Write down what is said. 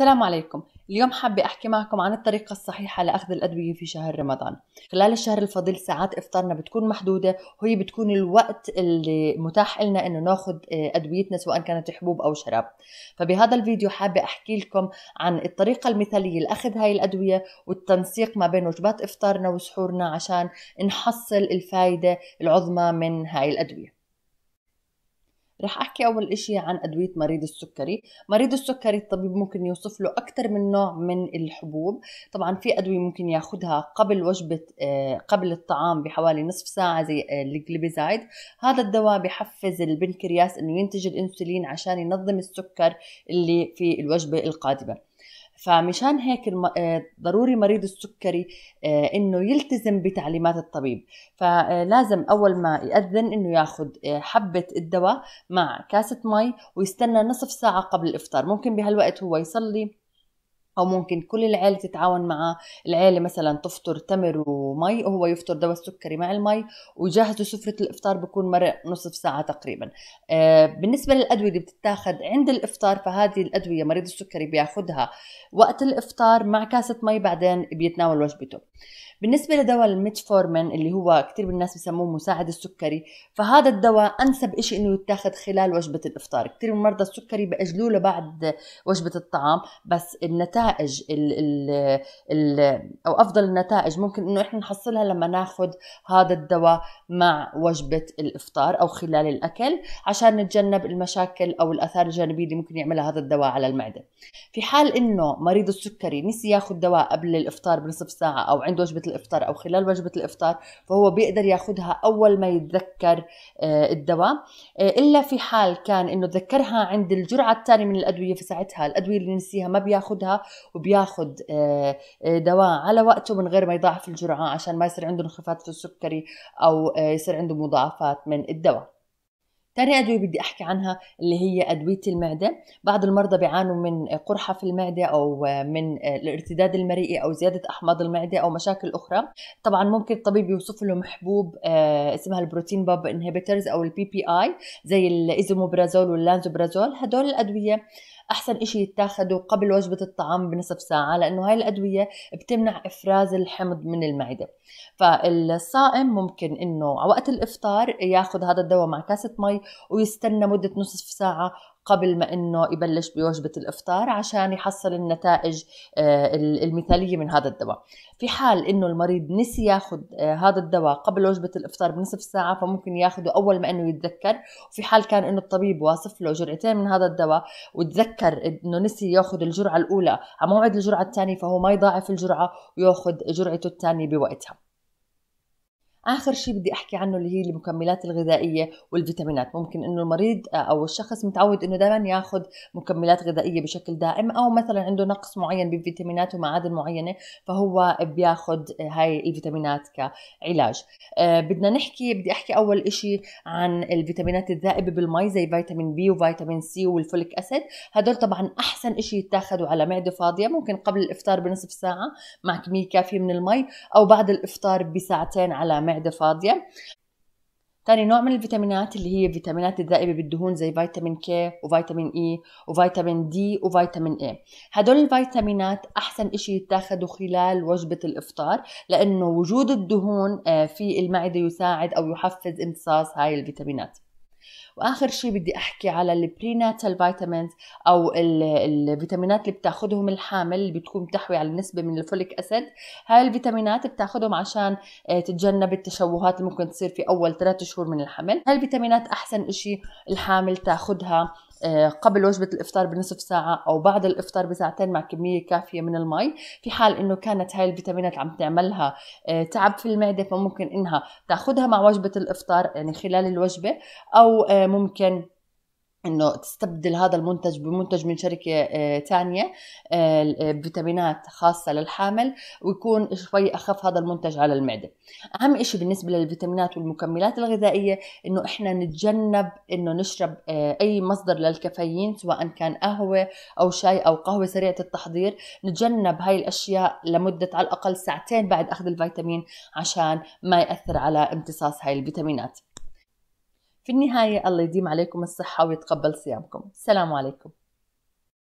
السلام عليكم اليوم حابة أحكي معكم عن الطريقة الصحيحة لأخذ الأدوية في شهر رمضان خلال الشهر الفضيل ساعات إفطارنا بتكون محدودة وهي بتكون الوقت اللي متاح لنا إنه ناخذ آه، أدويتنا سواء كانت حبوب أو شراب فبهذا الفيديو حابة أحكي لكم عن الطريقة المثالية لأخذ هاي الأدوية والتنسيق ما بين وجبات إفطارنا وسحورنا عشان نحصل الفايدة العظمى من هاي الأدوية رح احكي اول اشي عن ادويه مريض السكري مريض السكري الطبيب ممكن يوصف له اكثر من نوع من الحبوب طبعا في ادويه ممكن ياخذها قبل وجبه آه، قبل الطعام بحوالي نصف ساعه زي آه، الجليبيزايد هذا الدواء بحفز البنكرياس انه ينتج الانسولين عشان ينظم السكر اللي في الوجبه القادمه فمشان هيك آه، ضروري مريض السكري آه، انه يلتزم بتعليمات الطبيب فلازم آه، اول ما ياذن انه ياخذ حبه الدواء مع كاسه مي ويستنى نصف ساعه قبل الافطار ممكن بهالوقت هو يصلي او ممكن كل العيله تتعاون معه العيله مثلا تفطر تمر ومي وهو يفطر دواء السكري مع المي ويجهزوا سفره الافطار بكون مرق نصف ساعه تقريبا آه، بالنسبه للادويه اللي بتتاخذ عند الافطار فهذه الادويه مريض السكري بياخذها وقت الافطار مع كاسه مي بعدين بيتناول وجبته بالنسبه لدواء الميتفورمين اللي هو كثير من الناس بسموه مساعد السكري فهذا الدواء انسب شيء انه يتاخذ خلال وجبه الافطار كثير من مرضى السكري باجلوه لبعد وجبه الطعام بس النتائج النتائج الـ ال ال او افضل النتائج ممكن انه احنا نحصلها لما ناخذ هذا الدواء مع وجبه الافطار او خلال الاكل عشان نتجنب المشاكل او الاثار الجانبيه اللي ممكن يعملها هذا الدواء على المعده في حال انه مريض السكري نسي ياخذ دواء قبل الافطار بنصف ساعه او عند وجبه الافطار او خلال وجبه الافطار فهو بيقدر ياخذها اول ما يتذكر آه، الدواء آه، الا في حال كان انه تذكرها عند الجرعه الثانيه من الادويه فساعتها الادويه اللي نسيها ما بياخذها وبياخذ آه، آه، دواء على وقته من غير ما يضاعف الجرعه عشان ما يصير عنده انخفاض في السكري او آه، يصير عنده مضاعفات من الدواء تاني أدوية بدي أحكي عنها اللي هي أدوية المعدة بعض المرضى بيعانوا من قرحة في المعدة أو من الارتداد المريئي أو زيادة أحماض المعدة أو مشاكل أخرى طبعا ممكن الطبيب يوصف لهم حبوب اسمها البروتين باب انهبيترز أو البي بي آي زي الإيزوموبرازول واللانزوبرازول هدول الأدوية احسن إشي يتاخده قبل وجبه الطعام بنصف ساعه لانه هاي الادويه بتمنع افراز الحمض من المعده فالصائم ممكن انه وقت الافطار ياخذ هذا الدواء مع كاسه مي ويستنى مده نصف ساعه قبل ما انه يبلش بوجبه الافطار عشان يحصل النتائج آه، المثاليه من هذا الدواء في حال انه المريض نسي ياخذ آه، هذا الدواء قبل وجبه الافطار بنصف ساعه فممكن ياخذه اول ما انه يتذكر وفي حال كان انه الطبيب واصف له جرعتين من هذا الدواء وتذكر انه نسي ياخذ الجرعه الاولى على موعد الجرعه الثانيه فهو ما يضاعف الجرعه وياخذ جرعته الثانيه بوقتها اخر شيء بدي احكي عنه اللي هي المكملات الغذائيه والفيتامينات ممكن انه المريض آه، او الشخص متعود انه دائما ياخذ مكملات غذائيه بشكل دائم او مثلا عنده نقص معين بفيتامينات ومعادن معينه فهو بياخذ آه، هاي الفيتامينات كعلاج أه بدنا نحكي بدي احكي اول شيء عن الفيتامينات الذائبه بالمي زي فيتامين بي وفيتامين سي والفوليك اسيد هدول طبعا احسن شيء يتاخذوا على معده فاضيه ممكن قبل الافطار بنصف ساعه مع كميه كافيه من المي او بعد الافطار بساعتين على معدة فاضية ثاني نوع من الفيتامينات اللي هي الفيتامينات الذائبه بالدهون زي فيتامين كي وفيتامين اي e وفيتامين دي وفيتامين اي هدول الفيتامينات احسن شيء يتاخدوا خلال وجبه الافطار لانه وجود الدهون آه، في المعده يساعد او يحفز امتصاص هاي الفيتامينات واخر شيء بدي احكي على البريناتال فيتامينز او الفيتامينات اللي بتاخذهم الحامل اللي بتكون بتحوي على نسبه من الفوليك اسيد هاي الفيتامينات بتاخذهم عشان آه، تتجنب التشوهات اللي ممكن تصير في اول ثلاثة شهور من الحمل هاي الفيتامينات احسن شيء الحامل تاخذها آه، قبل وجبة الإفطار بنصف ساعة أو بعد الإفطار بساعتين مع كمية كافية من المي في حال إنه كانت هاي الفيتامينات عم تعملها آه، تعب في المعدة فممكن إنها تاخدها مع وجبة الإفطار يعني خلال الوجبة أو آه، ممكن انه تستبدل هذا المنتج بمنتج من شركه ثانيه آه، آه، آه، فيتامينات خاصه للحامل ويكون شوي اخف هذا المنتج على المعده اهم شيء بالنسبه للفيتامينات والمكملات الغذائيه انه احنا نتجنب انه نشرب اي مصدر للكافيين سواء كان قهوه او شاي او قهوه سريعه التحضير نتجنب هاي الاشياء لمده على الاقل ساعتين بعد اخذ الفيتامين عشان ما ياثر على امتصاص هاي الفيتامينات في النهاية الله يديم عليكم الصحة ويتقبل صيامكم السلام عليكم